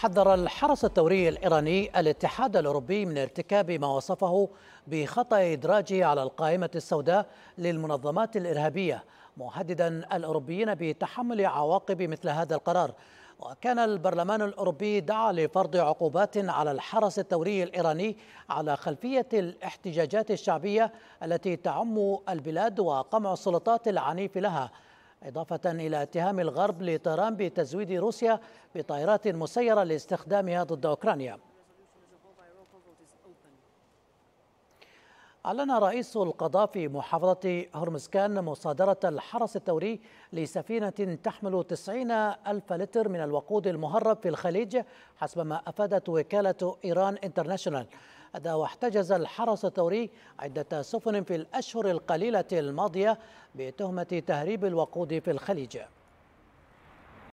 حذر الحرس الثوري الإيراني الاتحاد الأوروبي من ارتكاب ما وصفه بخطأ إدراجه على القائمة السوداء للمنظمات الإرهابية مهددا الأوروبيين بتحمل عواقب مثل هذا القرار وكان البرلمان الأوروبي دعا لفرض عقوبات على الحرس الثوري الإيراني على خلفية الاحتجاجات الشعبية التي تعم البلاد وقمع السلطات العنيف لها إضافة إلى اتهام الغرب لطيران بتزويد روسيا بطائرات مسيرة لاستخدامها ضد أوكرانيا أعلن رئيس القضاء في محافظة هرمزكان مصادرة الحرس الثوري لسفينة تحمل 90 ألف لتر من الوقود المهرب في الخليج حسب ما أفادت وكالة إيران انترناشونال هذا واحتجز الحرس الثوري عدة سفن في الأشهر القليلة الماضية بتهمة تهريب الوقود في الخليج